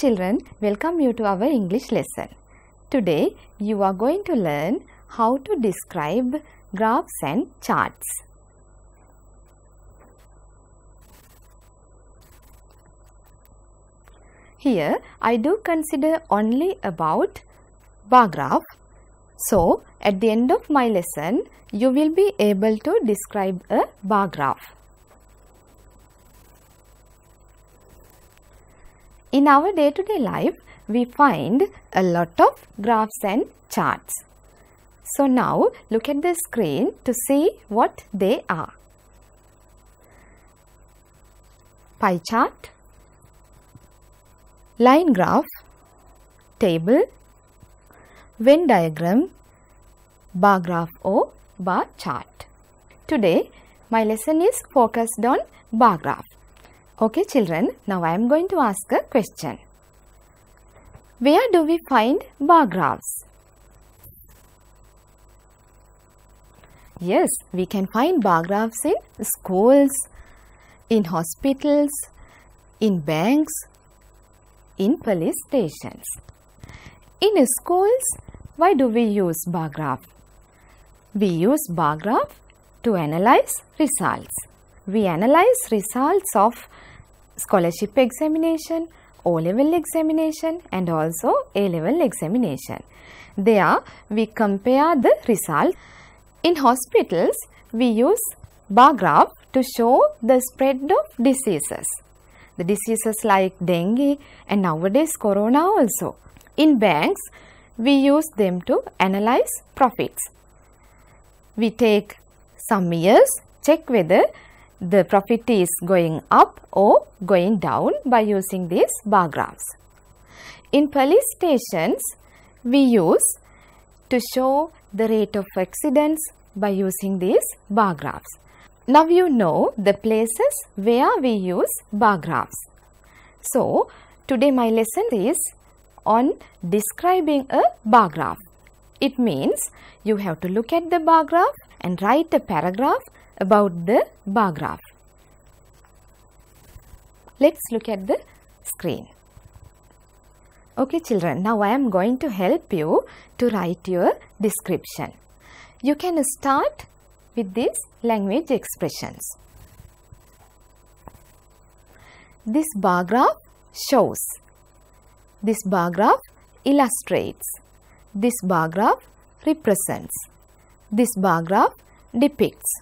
children, welcome you to our English lesson. Today you are going to learn how to describe graphs and charts. Here I do consider only about bar graph. So at the end of my lesson you will be able to describe a bar graph. In our day-to-day -day life, we find a lot of graphs and charts. So now look at the screen to see what they are. Pie chart, line graph, table, Venn diagram, bar graph or bar chart. Today my lesson is focused on bar graph. Okay children, now I am going to ask a question. Where do we find bar graphs? Yes, we can find bar graphs in schools, in hospitals, in banks, in police stations. In schools, why do we use bar graph? We use bar graph to analyze results. We analyze results of scholarship examination, O-level examination and also A-level examination. There we compare the result. In hospitals, we use bar graph to show the spread of diseases. The diseases like dengue and nowadays corona also. In banks, we use them to analyze profits. We take some years, check whether the profit is going up or going down by using these bar graphs. In police stations, we use to show the rate of accidents by using these bar graphs. Now you know the places where we use bar graphs. So, today my lesson is on describing a bar graph. It means you have to look at the bar graph and write a paragraph about the bar graph. Let us look at the screen. Okay children, now I am going to help you to write your description. You can start with these language expressions. This bar graph shows. This bar graph illustrates. This bar graph represents. This bar graph depicts.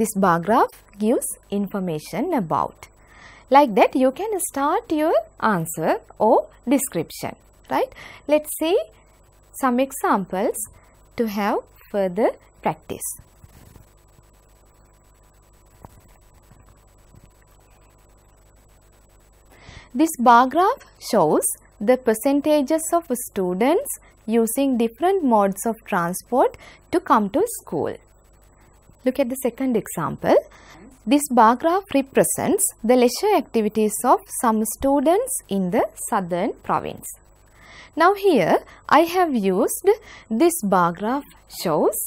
This bar graph gives information about. Like that you can start your answer or description, right? Let's see some examples to have further practice. This bar graph shows the percentages of students using different modes of transport to come to school. Look at the second example. This bar graph represents the leisure activities of some students in the southern province. Now here I have used this bar graph shows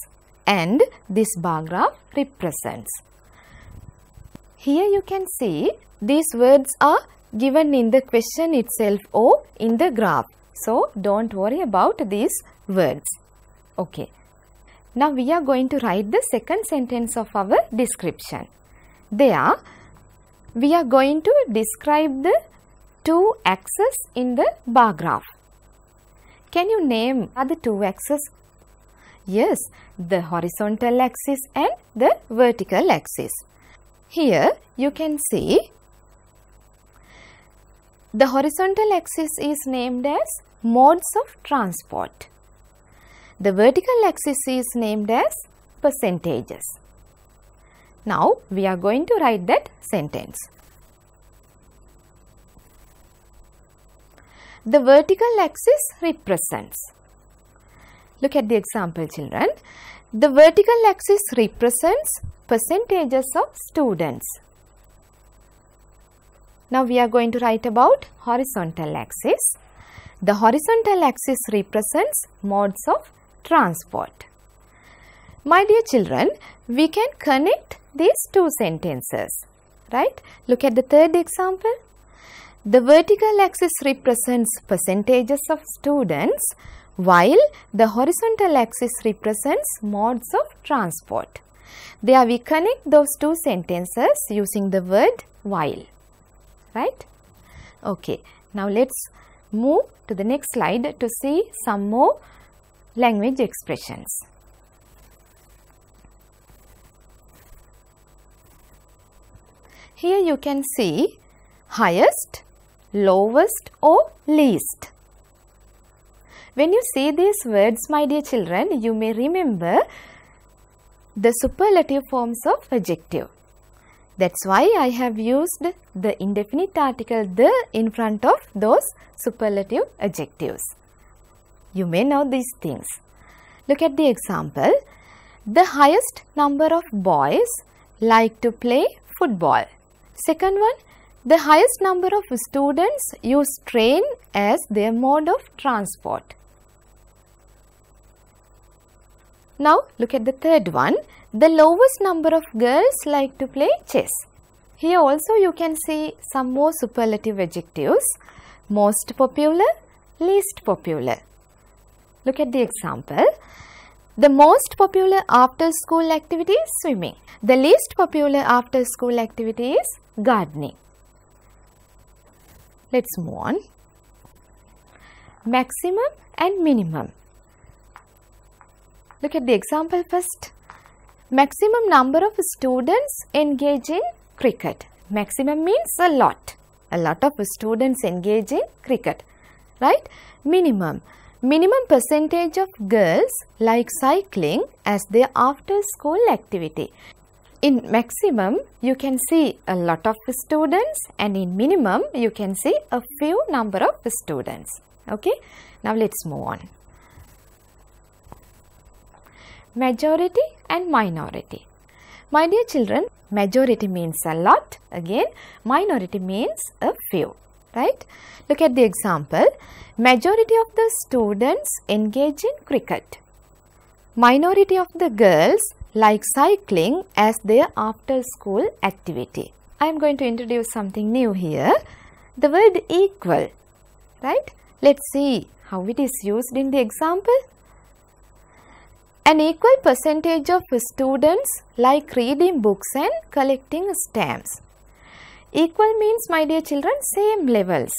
and this bar graph represents. Here you can see these words are given in the question itself or in the graph. So don't worry about these words. Okay. Now we are going to write the second sentence of our description. There we are going to describe the two axes in the bar graph. Can you name are the two axes? Yes, the horizontal axis and the vertical axis. Here you can see the horizontal axis is named as modes of transport the vertical axis is named as percentages. Now we are going to write that sentence. The vertical axis represents. Look at the example children. The vertical axis represents percentages of students. Now we are going to write about horizontal axis. The horizontal axis represents modes of transport. My dear children, we can connect these two sentences, right? Look at the third example. The vertical axis represents percentages of students while the horizontal axis represents modes of transport. There we connect those two sentences using the word while, right? Okay, now let's move to the next slide to see some more language expressions. Here you can see highest, lowest or least. When you see these words my dear children, you may remember the superlative forms of adjective. That's why I have used the indefinite article the in front of those superlative adjectives. You may know these things. Look at the example. The highest number of boys like to play football. Second one, the highest number of students use train as their mode of transport. Now look at the third one. The lowest number of girls like to play chess. Here also you can see some more superlative adjectives. Most popular, least popular. Look at the example. The most popular after school activity is swimming. The least popular after school activity is gardening. Let's move on. Maximum and minimum. Look at the example first. Maximum number of students engage in cricket. Maximum means a lot. A lot of students engage in cricket. Right? Minimum Minimum percentage of girls like cycling as their after school activity. In maximum, you can see a lot of students and in minimum, you can see a few number of students. Okay, now let's move on. Majority and minority. My dear children, majority means a lot. Again, minority means a few right. Look at the example. Majority of the students engage in cricket. Minority of the girls like cycling as their after school activity. I am going to introduce something new here. The word equal, right? Let's see how it is used in the example. An equal percentage of students like reading books and collecting stamps. Equal means my dear children same levels.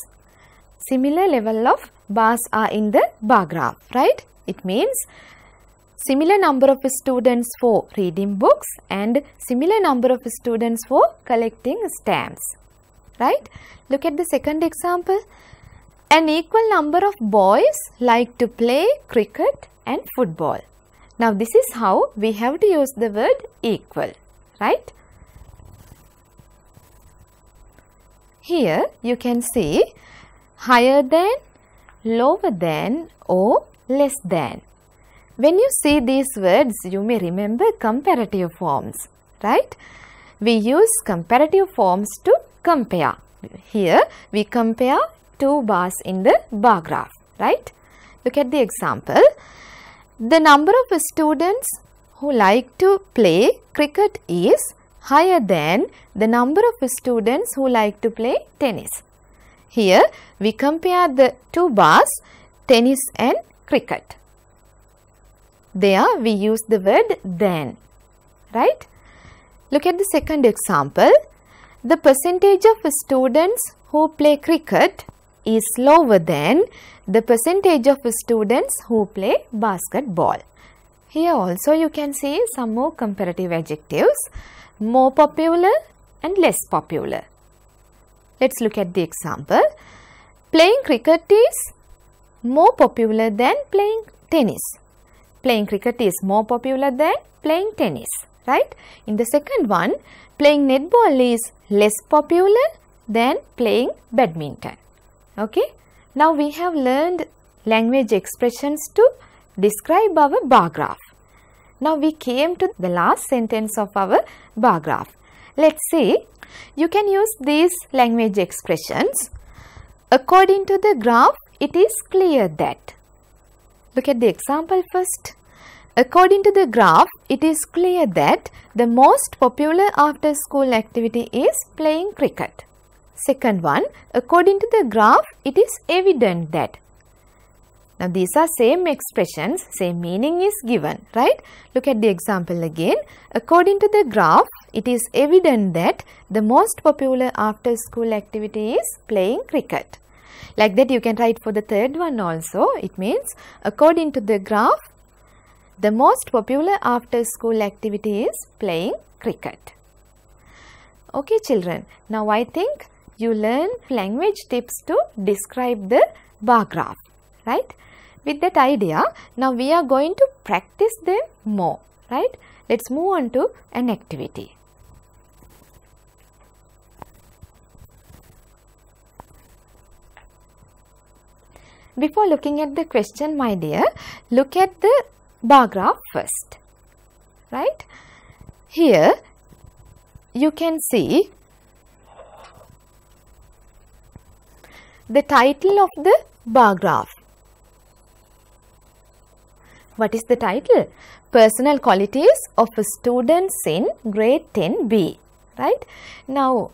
Similar level of bars are in the bar graph, right? It means similar number of students for reading books and similar number of students for collecting stamps, right? Look at the second example. An equal number of boys like to play cricket and football. Now this is how we have to use the word equal, right? Here you can see higher than, lower than or less than. When you see these words, you may remember comparative forms, right? We use comparative forms to compare. Here we compare two bars in the bar graph, right? Look at the example. The number of students who like to play cricket is higher than the number of students who like to play tennis. Here we compare the two bars tennis and cricket. There we use the word than, right? Look at the second example. The percentage of students who play cricket is lower than the percentage of students who play basketball. Here also you can see some more comparative adjectives more popular and less popular. Let's look at the example. Playing cricket is more popular than playing tennis. Playing cricket is more popular than playing tennis, right? In the second one, playing netball is less popular than playing badminton, okay? Now we have learned language expressions to describe our bar graph. Now we came to the last sentence of our bar graph. Let's see. You can use these language expressions. According to the graph, it is clear that. Look at the example first. According to the graph, it is clear that the most popular after school activity is playing cricket. Second one, according to the graph, it is evident that now these are same expressions, same meaning is given, right? Look at the example again. According to the graph, it is evident that the most popular after school activity is playing cricket. Like that you can write for the third one also. It means according to the graph, the most popular after school activity is playing cricket. Okay children, now I think you learn language tips to describe the bar graph, right? with that idea, now we are going to practice them more, right. Let us move on to an activity. Before looking at the question, my dear, look at the bar graph first, right. Here you can see the title of the bar graph what is the title? Personal qualities of a students in grade 10B, right? Now,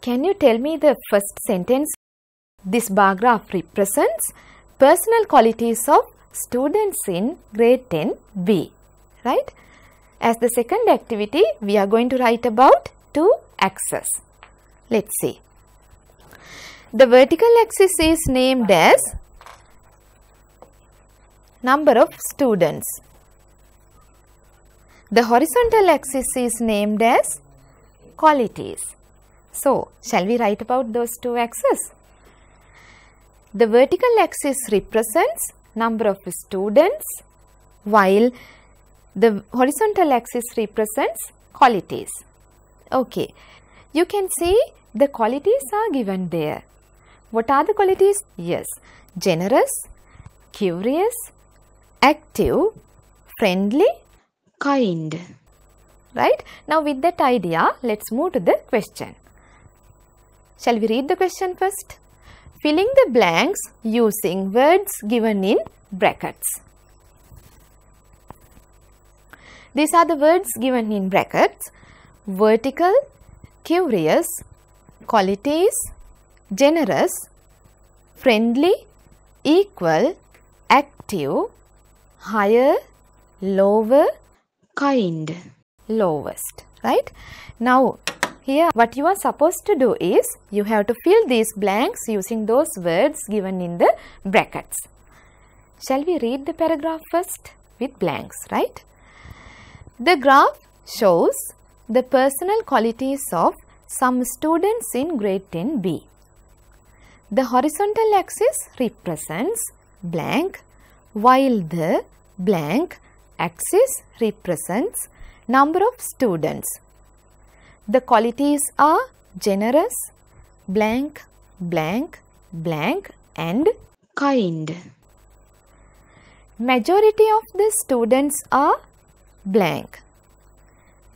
can you tell me the first sentence? This bar graph represents personal qualities of students in grade 10B, right? As the second activity, we are going to write about two axes. Let's see. The vertical axis is named as number of students. The horizontal axis is named as qualities. So, shall we write about those two axes? The vertical axis represents number of students while the horizontal axis represents qualities. Okay, you can see the qualities are given there. What are the qualities? Yes, generous, curious, active, friendly, kind. Right? Now with that idea, let's move to the question. Shall we read the question first? Filling the blanks using words given in brackets. These are the words given in brackets. Vertical, curious, qualities, generous, friendly, equal, active, higher, lower, kind, lowest, right? Now, here what you are supposed to do is you have to fill these blanks using those words given in the brackets. Shall we read the paragraph first with blanks, right? The graph shows the personal qualities of some students in grade 10B. The horizontal axis represents blank while the blank axis represents number of students. The qualities are generous, blank, blank, blank and kind. Majority of the students are blank.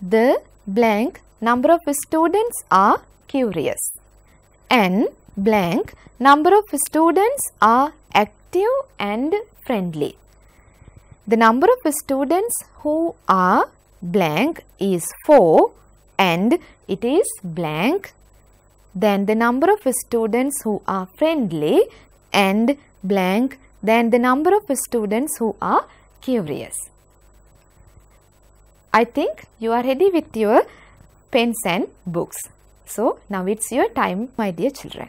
The blank number of students are curious. N blank number of students are active and friendly. The number of students who are blank is 4 and it is blank. Then the number of students who are friendly and blank. Then the number of students who are curious. I think you are ready with your pens and books. So now it's your time my dear children.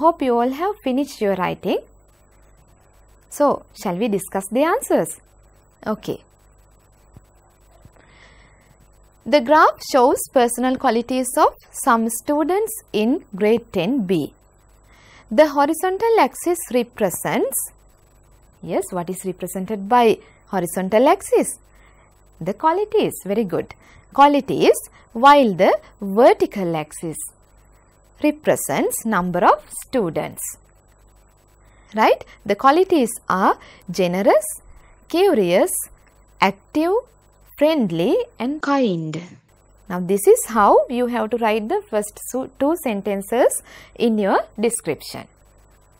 Hope you all have finished your writing. So, shall we discuss the answers? Okay. The graph shows personal qualities of some students in grade 10B. The horizontal axis represents, yes, what is represented by horizontal axis? The qualities, very good, qualities, while the vertical axis represents number of students. Right? The qualities are generous, curious, active, friendly and kind. Now, this is how you have to write the first two sentences in your description.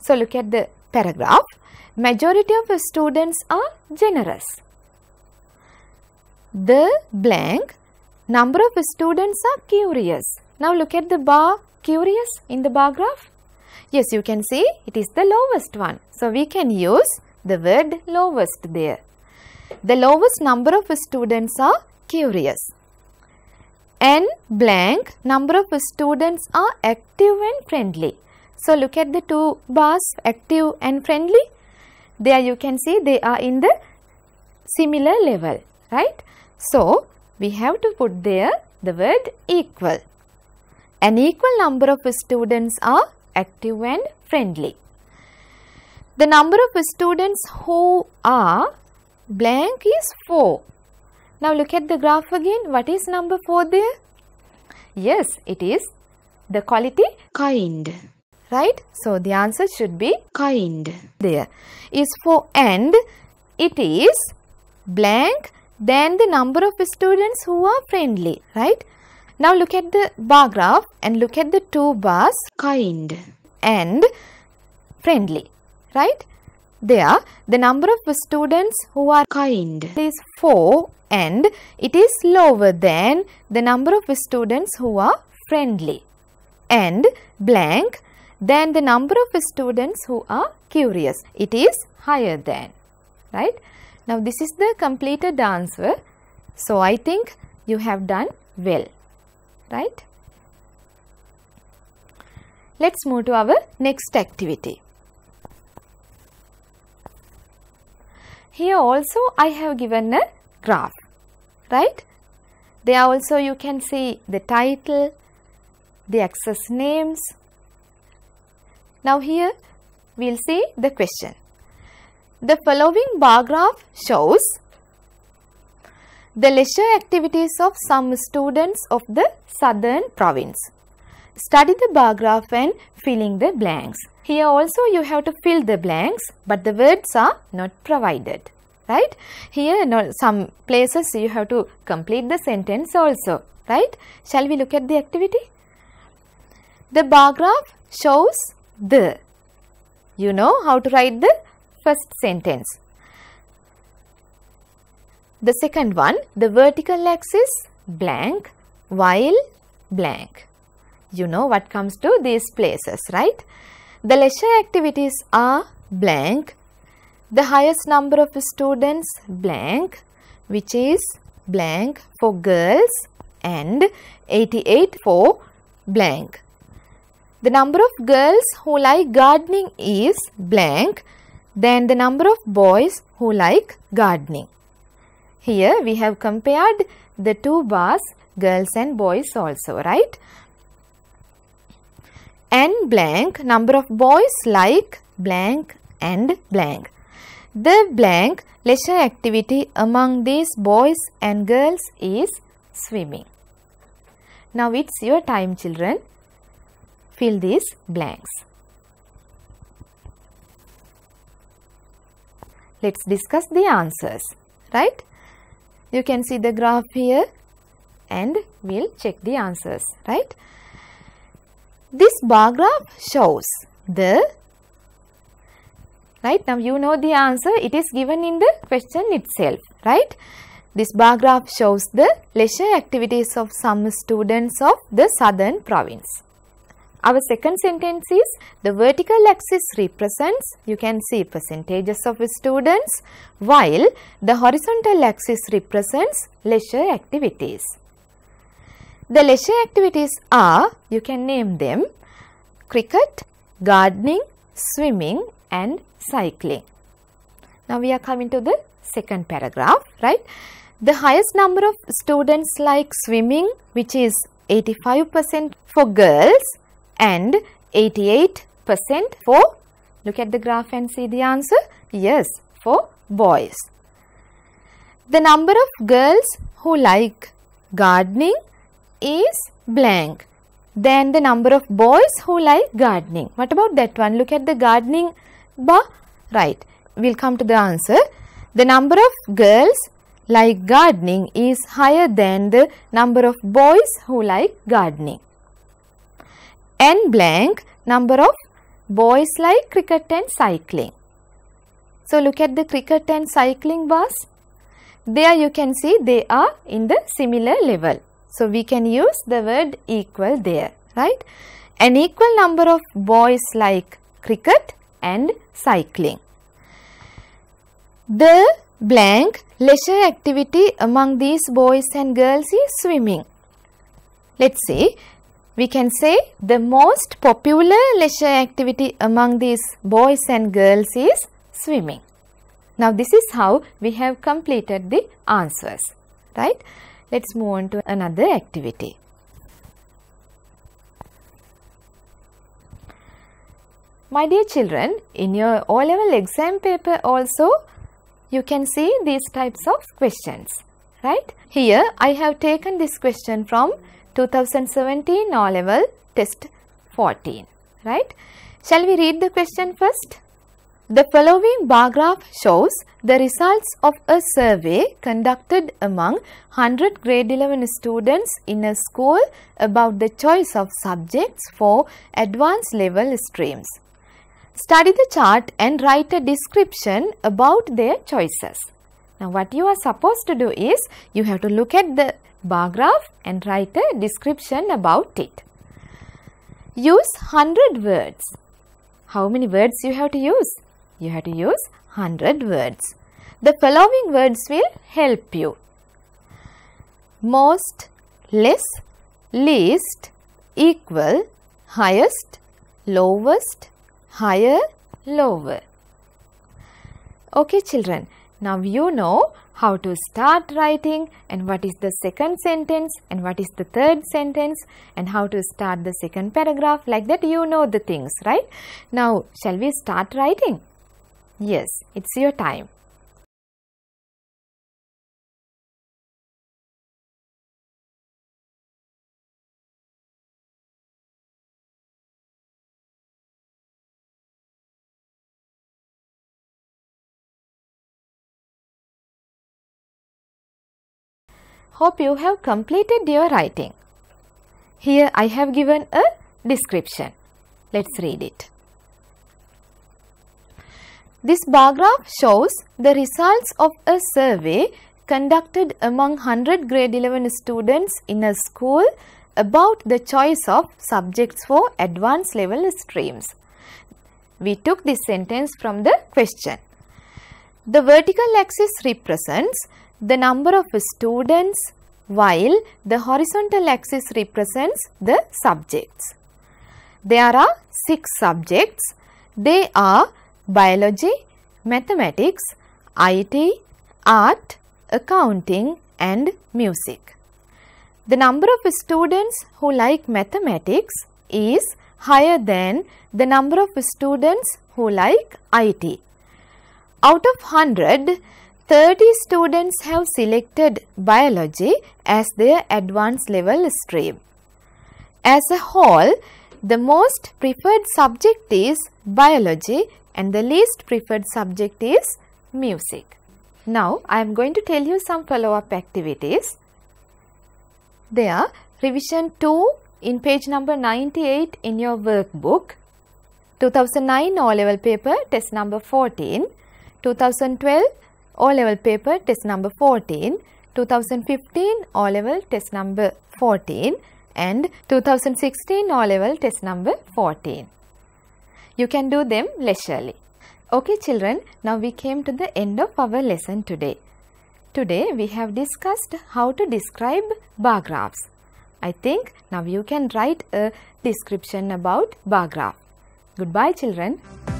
So, look at the paragraph. Majority of students are generous. The blank number of students are curious. Now look at the bar, curious in the bar graph? Yes, you can see it is the lowest one. So we can use the word lowest there. The lowest number of students are curious. N blank number of students are active and friendly. So look at the two bars active and friendly. There you can see they are in the similar level, right? So we have to put there the word equal. An equal number of students are active and friendly. The number of students who are blank is 4. Now look at the graph again. What is number 4 there? Yes, it is the quality kind. Right? So the answer should be kind. There is 4 and it is blank then the number of students who are friendly. Right? Now look at the bar graph and look at the two bars kind and friendly, right? There, the number of students who are kind is 4 and it is lower than the number of students who are friendly and blank than the number of students who are curious. It is higher than, right? Now, this is the completed answer. So, I think you have done well right. Let us move to our next activity. Here also I have given a graph, right. There also you can see the title, the access names. Now here we will see the question. The following bar graph shows the leisure activities of some students of the southern province. Study the bar graph and filling the blanks. Here also you have to fill the blanks but the words are not provided. Right? Here no, some places you have to complete the sentence also. Right? Shall we look at the activity? The bar graph shows the. You know how to write the first sentence. The second one, the vertical axis blank while blank. You know what comes to these places, right? The leisure activities are blank. The highest number of students blank, which is blank for girls and 88 for blank. The number of girls who like gardening is blank Then the number of boys who like gardening. Here we have compared the two bars girls and boys also right. N blank number of boys like blank and blank. The blank leisure activity among these boys and girls is swimming. Now it's your time children. Fill these blanks. Let's discuss the answers, right? You can see the graph here and we'll check the answers, right? This bar graph shows the right now you know the answer it is given in the question itself right this bar graph shows the leisure activities of some students of the southern province our second sentence is the vertical axis represents, you can see percentages of students, while the horizontal axis represents leisure activities. The leisure activities are, you can name them, cricket, gardening, swimming and cycling. Now we are coming to the second paragraph, right. The highest number of students like swimming which is 85% for girls and 88% for, look at the graph and see the answer, yes, for boys. The number of girls who like gardening is blank than the number of boys who like gardening. What about that one? Look at the gardening bar. Right. We'll come to the answer. The number of girls like gardening is higher than the number of boys who like gardening n blank number of boys like cricket and cycling. So, look at the cricket and cycling bars. There you can see they are in the similar level. So, we can use the word equal there, right? An equal number of boys like cricket and cycling. The blank leisure activity among these boys and girls is swimming. Let's say we can say the most popular leisure activity among these boys and girls is swimming. Now, this is how we have completed the answers, right. Let us move on to another activity. My dear children, in your O-level exam paper also, you can see these types of questions, right. Here, I have taken this question from 2017, 2017 O level test 14 right. Shall we read the question first? The following bar graph shows the results of a survey conducted among 100 grade 11 students in a school about the choice of subjects for advanced level streams. Study the chart and write a description about their choices. Now what you are supposed to do is you have to look at the bar graph and write a description about it. Use 100 words. How many words you have to use? You have to use 100 words. The following words will help you. Most, less, least, equal, highest, lowest, higher, lower. Okay children, now you know how to start writing and what is the second sentence and what is the third sentence and how to start the second paragraph like that you know the things right. Now shall we start writing? Yes, it's your time. Hope you have completed your writing. Here I have given a description. Let's read it. This bar graph shows the results of a survey conducted among 100 grade 11 students in a school about the choice of subjects for advanced level streams. We took this sentence from the question. The vertical axis represents the number of students while the horizontal axis represents the subjects. There are six subjects. They are biology, mathematics, IT, art, accounting and music. The number of students who like mathematics is higher than the number of students who like IT. Out of 100, 30 students have selected biology as their advanced level stream. As a whole, the most preferred subject is biology and the least preferred subject is music. Now, I am going to tell you some follow-up activities. They are revision 2 in page number 98 in your workbook, 2009 O-level paper test number 14, 2012 O-level paper test number 14, 2015 O-level test number 14 and 2016 O-level test number 14. You can do them leisurely. Okay children, now we came to the end of our lesson today. Today we have discussed how to describe bar graphs. I think now you can write a description about bar graph. Goodbye children.